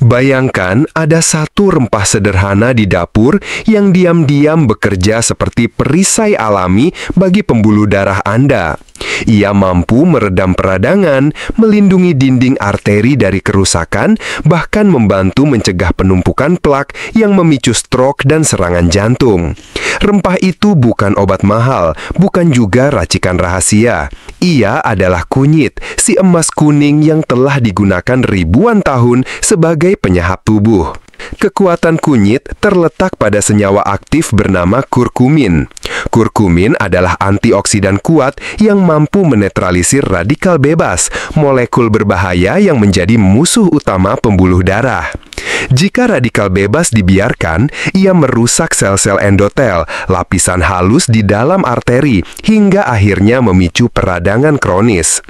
Bayangkan ada satu rempah sederhana di dapur yang diam-diam bekerja seperti perisai alami bagi pembuluh darah Anda. Ia mampu meredam peradangan, melindungi dinding arteri dari kerusakan, bahkan membantu mencegah penumpukan plak yang memicu stroke dan serangan jantung. Rempah itu bukan obat mahal, bukan juga racikan rahasia. Ia adalah kunyit, si emas kuning yang telah digunakan ribuan tahun sebagai penyahap tubuh. Kekuatan kunyit terletak pada senyawa aktif bernama kurkumin. Kurkumin adalah antioksidan kuat yang mampu menetralisir radikal bebas, molekul berbahaya yang menjadi musuh utama pembuluh darah. Jika radikal bebas dibiarkan, ia merusak sel-sel endotel, lapisan halus di dalam arteri, hingga akhirnya memicu peradangan kronis.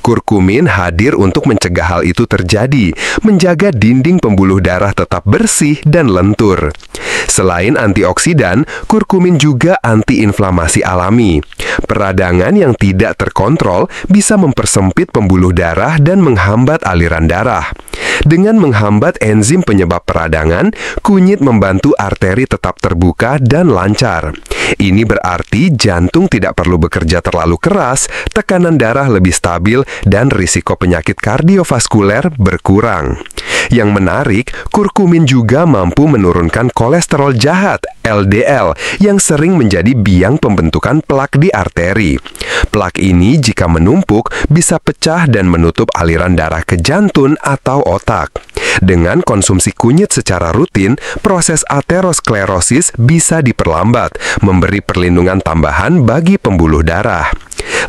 Kurkumin hadir untuk mencegah hal itu terjadi, menjaga dinding pembuluh darah tetap bersih dan lentur. Selain antioksidan, kurkumin juga antiinflamasi alami. Peradangan yang tidak terkontrol bisa mempersempit pembuluh darah dan menghambat aliran darah. Dengan menghambat enzim penyebab peradangan, kunyit membantu arteri tetap terbuka dan lancar. Ini berarti jantung tidak perlu bekerja terlalu keras, tekanan darah lebih stabil, dan risiko penyakit kardiovaskuler berkurang. Yang menarik, kurkumin juga mampu menurunkan kolesterol jahat LDL yang sering menjadi biang pembentukan plak di arteri. Plak ini jika menumpuk bisa pecah dan menutup aliran darah ke jantung atau otak. Dengan konsumsi kunyit secara rutin, proses aterosklerosis bisa diperlambat, memberi perlindungan tambahan bagi pembuluh darah.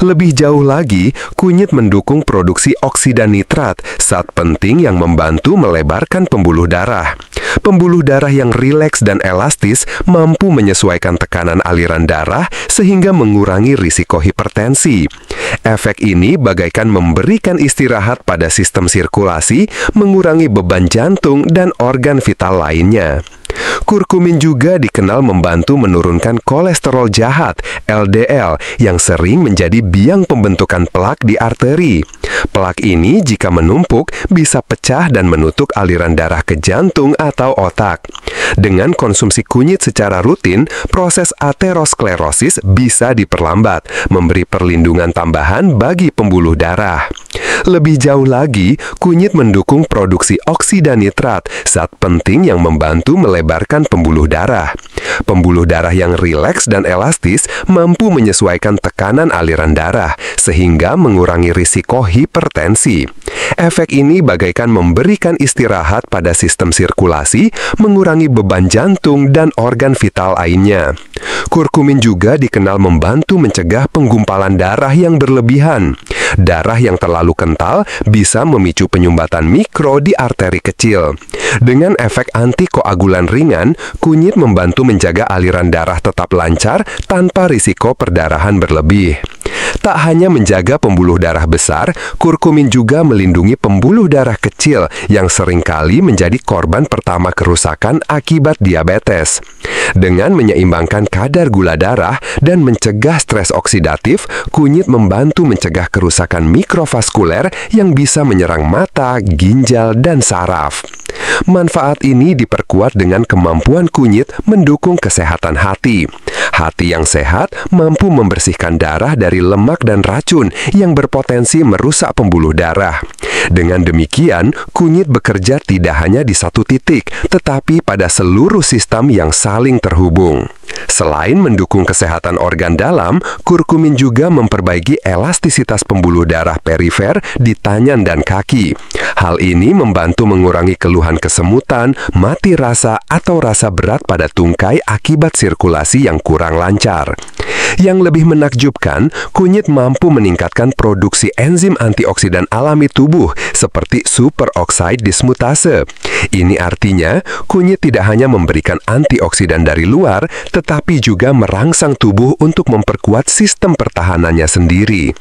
Lebih jauh lagi, kunyit mendukung produksi oksida nitrat, zat penting yang membantu melebarkan pembuluh darah. Pembuluh darah yang rileks dan elastis mampu menyesuaikan tekanan aliran darah sehingga mengurangi risiko hipertensi. Efek ini bagaikan memberikan istirahat pada sistem sirkulasi, mengurangi beban jantung dan organ vital lainnya. Kurkumin juga dikenal membantu menurunkan kolesterol jahat, LDL, yang sering menjadi biang pembentukan plak di arteri. Plak ini jika menumpuk bisa pecah dan menutup aliran darah ke jantung atau otak. Dengan konsumsi kunyit secara rutin, proses aterosklerosis bisa diperlambat, memberi perlindungan tambahan bagi pembuluh darah. Lebih jauh lagi, kunyit mendukung produksi oksida nitrat, zat penting yang membantu melebarkan pembuluh darah. Pembuluh darah yang rileks dan elastis mampu menyesuaikan tekanan aliran darah, sehingga mengurangi risiko hipertensi. Efek ini bagaikan memberikan istirahat pada sistem sirkulasi, mengurangi beban jantung dan organ vital lainnya. Kurkumin juga dikenal membantu mencegah penggumpalan darah yang berlebihan. Darah yang terlalu kental bisa memicu penyumbatan mikro di arteri kecil. Dengan efek antikoagulan ringan, kunyit membantu menjaga aliran darah tetap lancar tanpa risiko perdarahan berlebih. Tak hanya menjaga pembuluh darah besar, kurkumin juga melindungi pembuluh darah kecil yang seringkali menjadi korban pertama kerusakan akibat diabetes. Dengan menyeimbangkan kadar gula darah dan mencegah stres oksidatif, kunyit membantu mencegah kerusakan mikrovaskuler yang bisa menyerang mata, ginjal, dan saraf. Manfaat ini diperkuat dengan kemampuan kunyit mendukung kesehatan hati. Hati yang sehat mampu membersihkan darah dari lemak dan racun yang berpotensi merusak pembuluh darah. Dengan demikian, kunyit bekerja tidak hanya di satu titik, tetapi pada seluruh sistem yang saling terhubung. Selain mendukung kesehatan organ dalam, kurkumin juga memperbaiki elastisitas pembuluh darah perifer di tangan dan kaki. Hal ini membantu mengurangi keluhan kesemutan, mati rasa, atau rasa berat pada tungkai akibat sirkulasi yang kurang lancar. Yang lebih menakjubkan, kunyit mampu meningkatkan produksi enzim antioksidan alami tubuh seperti superoxide dismutase. Ini artinya, kunyit tidak hanya memberikan antioksidan dari luar, tetapi juga merangsang tubuh untuk memperkuat sistem pertahanannya sendiri.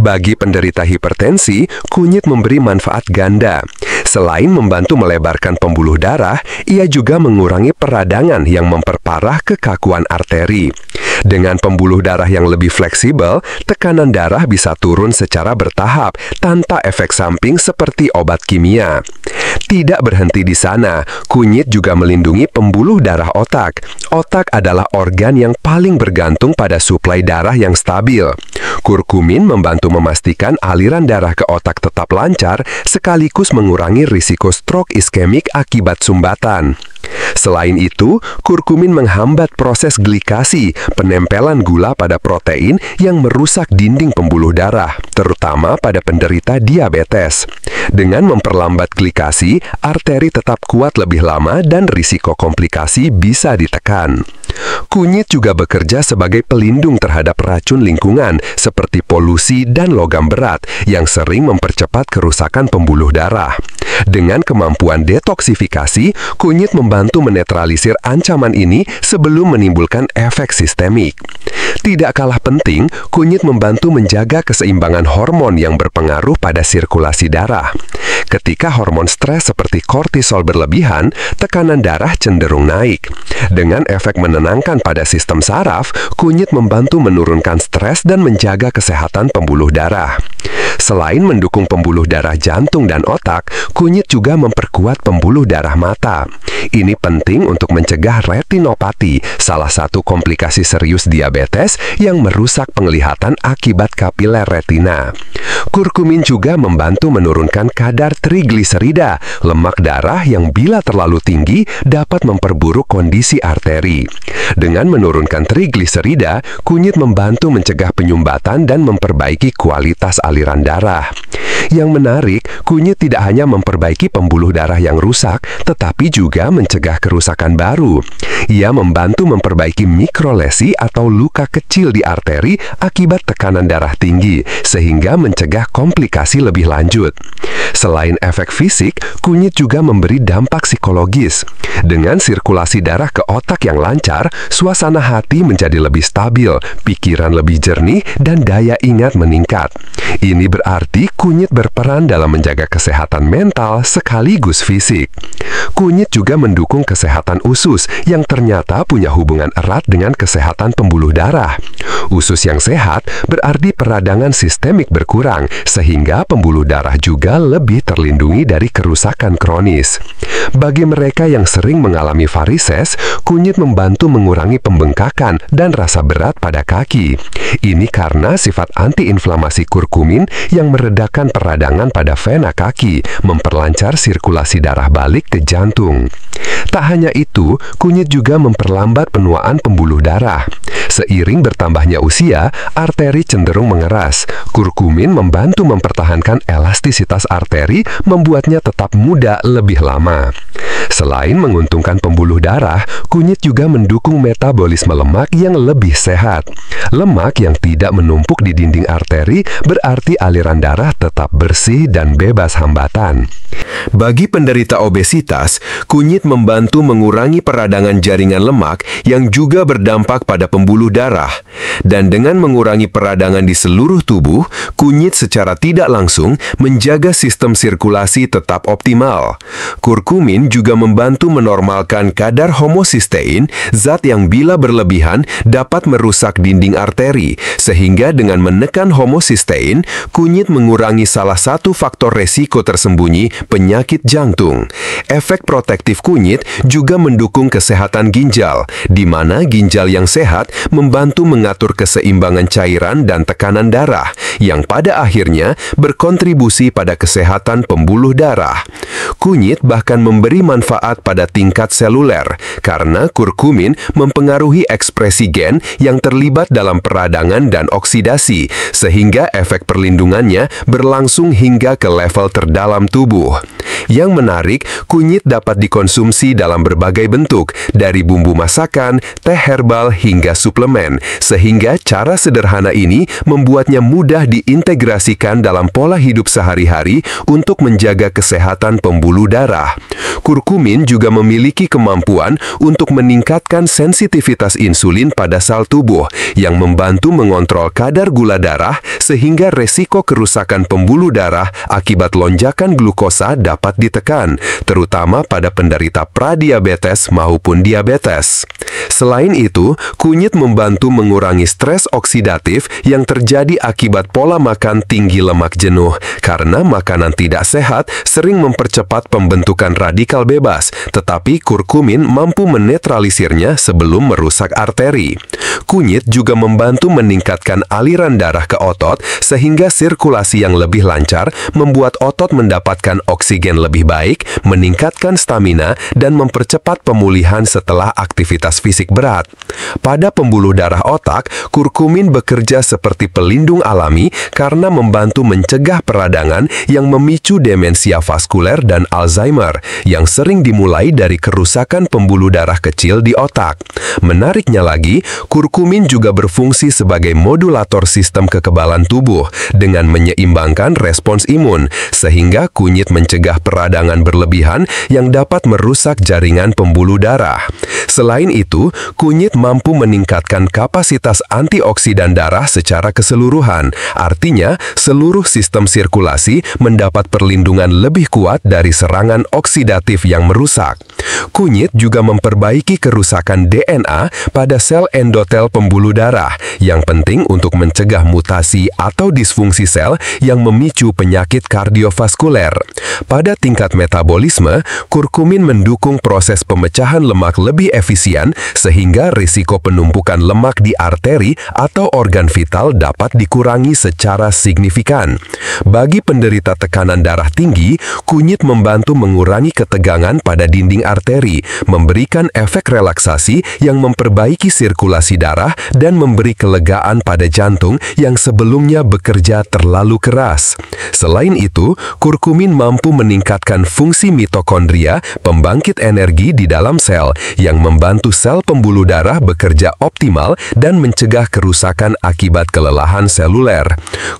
Bagi penderita hipertensi, kunyit memberi manfaat ganda. Selain membantu melebarkan pembuluh darah, ia juga mengurangi peradangan yang memperparah kekakuan arteri. Dengan pembuluh darah yang lebih fleksibel, tekanan darah bisa turun secara bertahap tanpa efek samping seperti obat kimia. Tidak berhenti di sana, kunyit juga melindungi pembuluh darah otak. Otak adalah organ yang paling bergantung pada suplai darah yang stabil. Kurkumin membantu memastikan aliran darah ke otak tetap lancar sekaligus mengurangi risiko stroke iskemik akibat sumbatan. Selain itu, kurkumin menghambat proses glikasi, penempelan gula pada protein yang merusak dinding pembuluh darah, terutama pada penderita diabetes. Dengan memperlambat glikasi, arteri tetap kuat lebih lama dan risiko komplikasi bisa ditekan. Kunyit juga bekerja sebagai pelindung terhadap racun lingkungan seperti polusi dan logam berat yang sering mempercepat kerusakan pembuluh darah. Dengan kemampuan detoksifikasi, kunyit membantu menetralisir ancaman ini sebelum menimbulkan efek sistemik. Tidak kalah penting, kunyit membantu menjaga keseimbangan hormon yang berpengaruh pada sirkulasi darah. Ketika hormon stres seperti kortisol berlebihan, tekanan darah cenderung naik. Dengan efek menenangkan pada sistem saraf, kunyit membantu menurunkan stres dan menjaga kesehatan pembuluh darah. Selain mendukung pembuluh darah jantung dan otak, kunyit juga memperkuat pembuluh darah mata. Ini penting untuk mencegah retinopati, salah satu komplikasi serius diabetes yang merusak penglihatan akibat kapiler retina. Kurkumin juga membantu menurunkan kadar trigliserida, lemak darah yang bila terlalu tinggi dapat memperburuk kondisi arteri. Dengan menurunkan trigliserida, kunyit membantu mencegah penyumbatan dan memperbaiki kualitas aliran darah. Yang menarik, kunyit tidak hanya memperbaiki pembuluh darah yang rusak, tetapi juga mencegah kerusakan baru. Ia membantu memperbaiki mikrolesi atau luka kecil di arteri akibat tekanan darah tinggi, sehingga mencegah komplikasi lebih lanjut. Selain efek fisik, kunyit juga memberi dampak psikologis. Dengan sirkulasi darah ke otak yang lancar, suasana hati menjadi lebih stabil, pikiran lebih jernih, dan daya ingat meningkat. Ini berarti kunyit berperan dalam menjaga kesehatan mental sekaligus fisik. Kunyit juga mendukung kesehatan usus yang ternyata punya hubungan erat dengan kesehatan pembuluh darah. Usus yang sehat berarti peradangan sistemik berkurang sehingga pembuluh darah juga lebih terlindungi dari kerusakan kronis. Bagi mereka yang sering mengalami varises, kunyit membantu mengurangi pembengkakan dan rasa berat pada kaki. Ini karena sifat antiinflamasi kurkumin yang meredakan peradangan pada vena kaki, memperlancar sirkulasi darah balik ke jantung. Tak hanya itu, kunyit juga memperlambat penuaan pembuluh darah. Seiring bertambahnya usia, arteri cenderung mengeras. Kurkumin membantu mempertahankan elastisitas arteri, membuatnya tetap muda lebih lama. Selain menguntungkan pembuluh darah, kunyit juga mendukung metabolisme lemak yang lebih sehat. Lemak yang tidak menumpuk di dinding arteri berarti aliran darah tetap bersih dan bebas hambatan. Bagi penderita obesitas, kunyit membantu mengurangi peradangan jaringan lemak yang juga berdampak pada pembuluh darah. Dan dengan mengurangi peradangan di seluruh tubuh, kunyit secara tidak langsung menjaga sistem sirkulasi tetap optimal. Kurkumin juga membantu menormalkan kadar homosistein, zat yang bila berlebihan dapat merusak dinding arteri, sehingga dengan menekan homosistein, kunyit mengurangi saluran salah satu faktor resiko tersembunyi penyakit jantung. Efek protektif kunyit juga mendukung kesehatan ginjal, di mana ginjal yang sehat membantu mengatur keseimbangan cairan dan tekanan darah, yang pada akhirnya berkontribusi pada kesehatan pembuluh darah. Kunyit bahkan memberi manfaat pada tingkat seluler karena kurkumin mempengaruhi ekspresi gen yang terlibat dalam peradangan dan oksidasi sehingga efek perlindungannya berlangsung hingga ke level terdalam tubuh. Yang menarik, kunyit dapat dikonsumsi dalam berbagai bentuk dari bumbu masakan, teh herbal hingga suplemen sehingga cara sederhana ini membuatnya mudah diintegrasikan dalam pola hidup sehari-hari untuk menjaga kesehatan pembuluh pembuluh darah. Kurkumin juga memiliki kemampuan untuk meningkatkan sensitivitas insulin pada sel tubuh yang membantu mengontrol kadar gula darah sehingga resiko kerusakan pembuluh darah akibat lonjakan glukosa dapat ditekan, terutama pada penderita pradiabetes maupun diabetes. Selain itu, kunyit membantu mengurangi stres oksidatif yang terjadi akibat pola makan tinggi lemak jenuh karena makanan tidak sehat sering mempercepat pembentukan radikal bebas, tetapi kurkumin mampu menetralisirnya sebelum merusak arteri. Kunyit juga membantu meningkatkan aliran darah ke otot sehingga sirkulasi yang lebih lancar membuat otot mendapatkan oksigen lebih baik, meningkatkan stamina, dan mempercepat pemulihan setelah aktivitas fisik berat. Pada pembuluh darah otak, kurkumin bekerja seperti pelindung alami karena membantu mencegah peradangan yang memicu demensia vaskuler dan Alzheimer yang sering dimulai dari kerusakan pembuluh darah kecil di otak. Menariknya lagi, kurkumin juga berfungsi sebagai modulator sistem kekebalan tubuh dengan menyeimbangkan respons imun, sehingga kunyit mencegah peradangan berlebihan yang dapat merusak jaringan pembuluh darah. Selain itu, kunyit mampu meningkatkan kapasitas antioksidan darah secara keseluruhan, artinya seluruh sistem sirkulasi mendapat perlindungan lebih kuat dari serangan oksidatif yang merusak. Kunyit juga memperbaiki kerusakan DNA pada sel endotel pembuluh darah, yang penting untuk mencegah mutasi atau disfungsi sel yang memicu penyakit kardiovaskuler. Pada tingkat metabolisme, kurkumin mendukung proses pemecahan lemak lebih efisien sehingga risiko penumpukan lemak di arteri atau organ vital dapat dikurangi secara signifikan. Bagi penderita tekanan darah tinggi, kunyit memberi membantu mengurangi ketegangan pada dinding arteri, memberikan efek relaksasi yang memperbaiki sirkulasi darah dan memberi kelegaan pada jantung yang sebelumnya bekerja terlalu keras. Selain itu, kurkumin mampu meningkatkan fungsi mitokondria, pembangkit energi di dalam sel, yang membantu sel pembuluh darah bekerja optimal dan mencegah kerusakan akibat kelelahan seluler.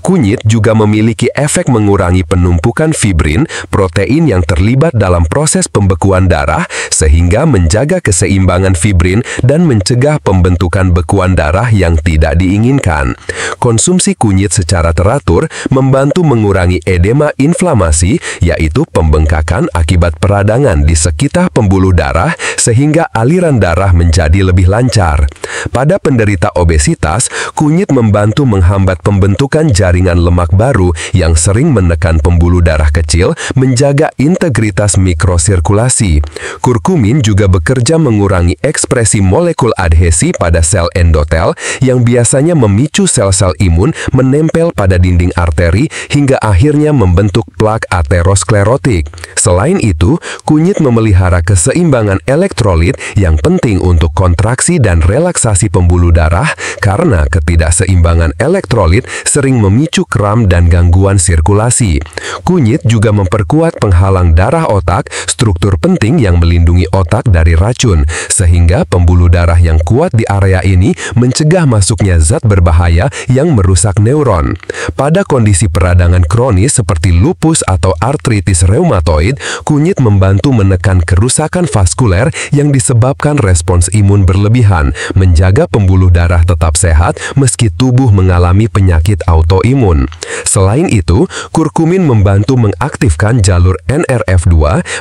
Kunyit juga memiliki efek mengurangi penumpukan fibrin, protein yang yang terlibat dalam proses pembekuan darah sehingga menjaga keseimbangan fibrin dan mencegah pembentukan bekuan darah yang tidak diinginkan. Konsumsi kunyit secara teratur membantu mengurangi edema inflamasi yaitu pembengkakan akibat peradangan di sekitar pembuluh darah sehingga aliran darah menjadi lebih lancar. Pada penderita obesitas, kunyit membantu menghambat pembentukan jaringan lemak baru yang sering menekan pembuluh darah kecil menjaga integritas mikrosirkulasi. Kurkumin juga bekerja mengurangi ekspresi molekul adhesi pada sel endotel yang biasanya memicu sel-sel imun menempel pada dinding arteri hingga akhirnya membentuk plak aterosklerotik. Selain itu, kunyit memelihara keseimbangan elektrolit yang penting untuk kontraksi dan relaksasi pembuluh darah karena ketidakseimbangan elektrolit sering memicu kram dan gangguan sirkulasi. Kunyit juga memperkuat penghalang penghalang darah otak, struktur penting yang melindungi otak dari racun, sehingga pembuluh darah yang kuat di area ini mencegah masuknya zat berbahaya yang merusak neuron. Pada kondisi peradangan kronis seperti lupus atau artritis reumatoid, kunyit membantu menekan kerusakan vaskuler yang disebabkan respons imun berlebihan, menjaga pembuluh darah tetap sehat meski tubuh mengalami penyakit autoimun. Selain itu, kurkumin membantu mengaktifkan jalur N NRF2,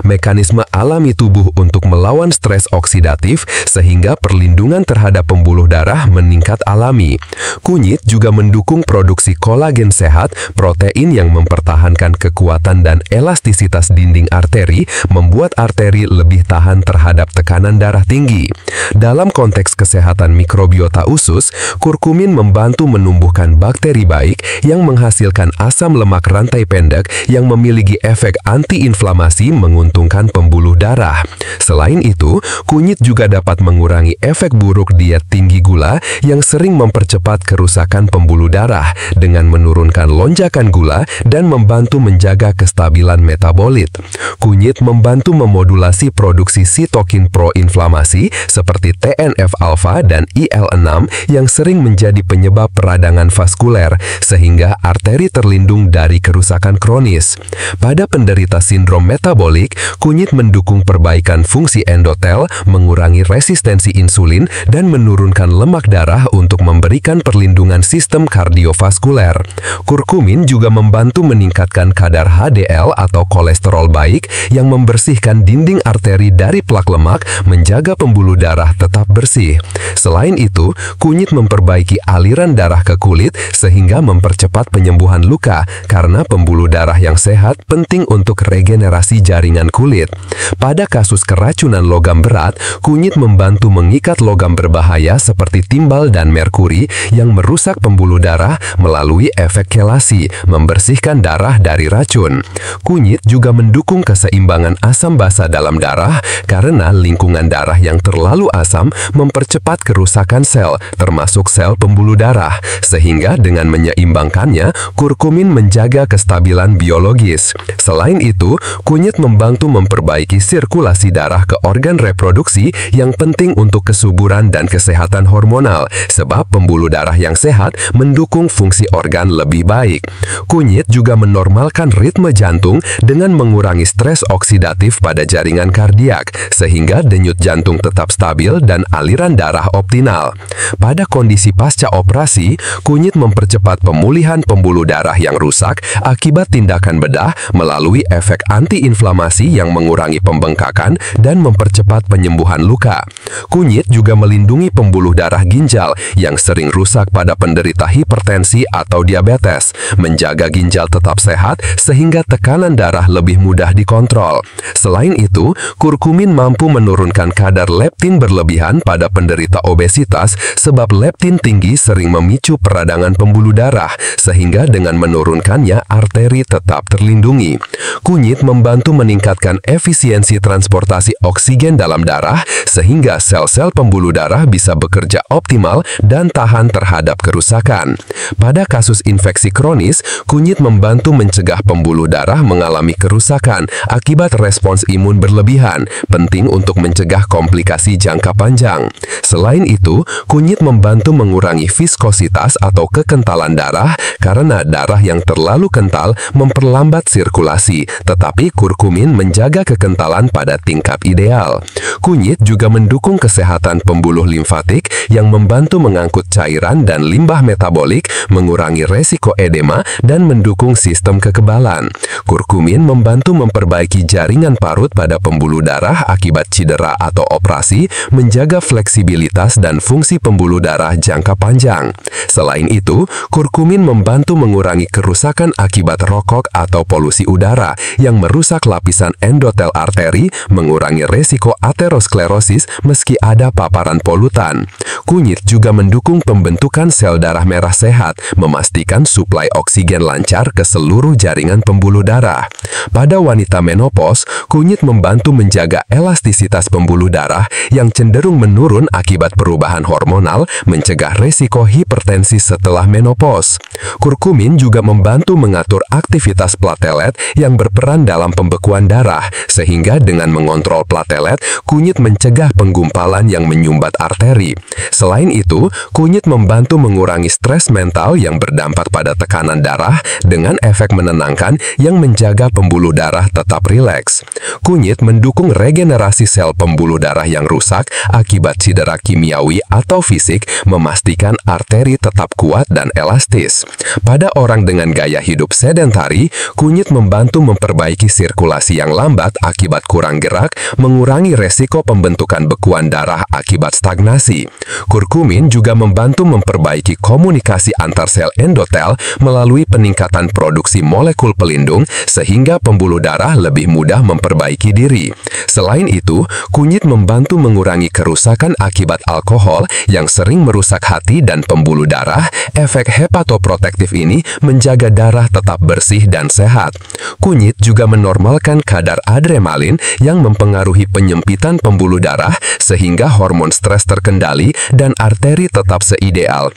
mekanisme alami tubuh untuk melawan stres oksidatif sehingga perlindungan terhadap pembuluh darah meningkat alami. Kunyit juga mendukung produksi kolagen sehat, protein yang mempertahankan kekuatan dan elastisitas dinding arteri, membuat arteri lebih tahan terhadap tekanan darah tinggi. Dalam konteks kesehatan mikrobiota usus, kurkumin membantu menumbuhkan bakteri baik yang menghasilkan asam lemak rantai pendek yang memiliki efek anti inflamasi menguntungkan pembuluh darah. Selain itu, kunyit juga dapat mengurangi efek buruk diet tinggi gula yang sering mempercepat kerusakan pembuluh darah dengan menurunkan lonjakan gula dan membantu menjaga kestabilan metabolit. Kunyit membantu memodulasi produksi sitokin proinflamasi seperti TNF-alfa dan IL-6 yang sering menjadi penyebab peradangan vaskuler sehingga arteri terlindung dari kerusakan kronis. Pada penderita sin sindrom metabolik, kunyit mendukung perbaikan fungsi endotel, mengurangi resistensi insulin, dan menurunkan lemak darah untuk memberikan perlindungan sistem kardiovaskuler. Kurkumin juga membantu meningkatkan kadar HDL atau kolesterol baik yang membersihkan dinding arteri dari plak lemak, menjaga pembuluh darah tetap bersih. Selain itu, kunyit memperbaiki aliran darah ke kulit sehingga mempercepat penyembuhan luka karena pembuluh darah yang sehat penting untuk regenerasi regenerasi jaringan kulit. Pada kasus keracunan logam berat, kunyit membantu mengikat logam berbahaya seperti timbal dan merkuri yang merusak pembuluh darah melalui efek kelasi, membersihkan darah dari racun. Kunyit juga mendukung keseimbangan asam basa dalam darah karena lingkungan darah yang terlalu asam mempercepat kerusakan sel, termasuk sel pembuluh darah, sehingga dengan menyeimbangkannya, kurkumin menjaga kestabilan biologis. Selain itu, kunyit membantu memperbaiki sirkulasi darah ke organ reproduksi yang penting untuk kesuburan dan kesehatan hormonal, sebab pembuluh darah yang sehat mendukung fungsi organ lebih baik. Kunyit juga menormalkan ritme jantung dengan mengurangi stres oksidatif pada jaringan kardiak, sehingga denyut jantung tetap stabil dan aliran darah optimal. Pada kondisi pasca operasi, kunyit mempercepat pemulihan pembuluh darah yang rusak akibat tindakan bedah melalui efek antiinflamasi yang mengurangi pembengkakan dan mempercepat penyembuhan luka. Kunyit juga melindungi pembuluh darah ginjal yang sering rusak pada penderita hipertensi atau diabetes, menjaga ginjal tetap sehat sehingga tekanan darah lebih mudah dikontrol. Selain itu, kurkumin mampu menurunkan kadar leptin berlebihan pada penderita obesitas sebab leptin tinggi sering memicu peradangan pembuluh darah sehingga dengan menurunkannya arteri tetap terlindungi. Kunyit Langit membantu meningkatkan efisiensi transportasi oksigen dalam darah sehingga sel-sel pembuluh darah bisa bekerja optimal dan tahan terhadap kerusakan. Pada kasus infeksi kronis, kunyit membantu mencegah pembuluh darah mengalami kerusakan akibat respons imun berlebihan, penting untuk mencegah komplikasi jangka panjang. Selain itu, kunyit membantu mengurangi viskositas atau kekentalan darah karena darah yang terlalu kental memperlambat sirkulasi, tetapi tapi kurkumin menjaga kekentalan pada tingkat ideal. Kunyit juga mendukung kesehatan pembuluh limfatik yang membantu mengangkut cairan dan limbah metabolik, mengurangi resiko edema, dan mendukung sistem kekebalan. Kurkumin membantu memperbaiki jaringan parut pada pembuluh darah akibat cedera atau operasi, menjaga fleksibilitas dan fungsi pembuluh darah jangka panjang. Selain itu, kurkumin membantu mengurangi kerusakan akibat rokok atau polusi udara yang merusak lapisan endotel arteri, mengurangi resiko aterosklerosis meski ada paparan polutan. Kunyit juga mendukung pembentukan sel darah merah sehat, memastikan suplai oksigen lancar ke seluruh jaringan pembuluh darah. Pada wanita menopause, kunyit membantu menjaga elastisitas pembuluh darah yang cenderung menurun akibat perubahan hormonal, mencegah resiko hipertensi potensi setelah menopause. Kurkumin juga membantu mengatur aktivitas platelet yang berperan dalam pembekuan darah, sehingga dengan mengontrol platelet, kunyit mencegah penggumpalan yang menyumbat arteri. Selain itu, kunyit membantu mengurangi stres mental yang berdampak pada tekanan darah dengan efek menenangkan yang menjaga pembuluh darah tetap rileks. Kunyit mendukung regenerasi sel pembuluh darah yang rusak akibat cedera kimiawi atau fisik, memastikan arteri tetap tetap kuat dan elastis. Pada orang dengan gaya hidup sedentari, kunyit membantu memperbaiki sirkulasi yang lambat akibat kurang gerak, mengurangi resiko pembentukan bekuan darah akibat stagnasi. Kurkumin juga membantu memperbaiki komunikasi antar sel endotel melalui peningkatan produksi molekul pelindung sehingga pembuluh darah lebih mudah memperbaiki diri. Selain itu, kunyit membantu mengurangi kerusakan akibat alkohol yang sering merusak hati dan pembuluh darah darah, efek hepatoprotektif ini menjaga darah tetap bersih dan sehat. Kunyit juga menormalkan kadar adrenalin yang mempengaruhi penyempitan pembuluh darah sehingga hormon stres terkendali dan arteri tetap seideal.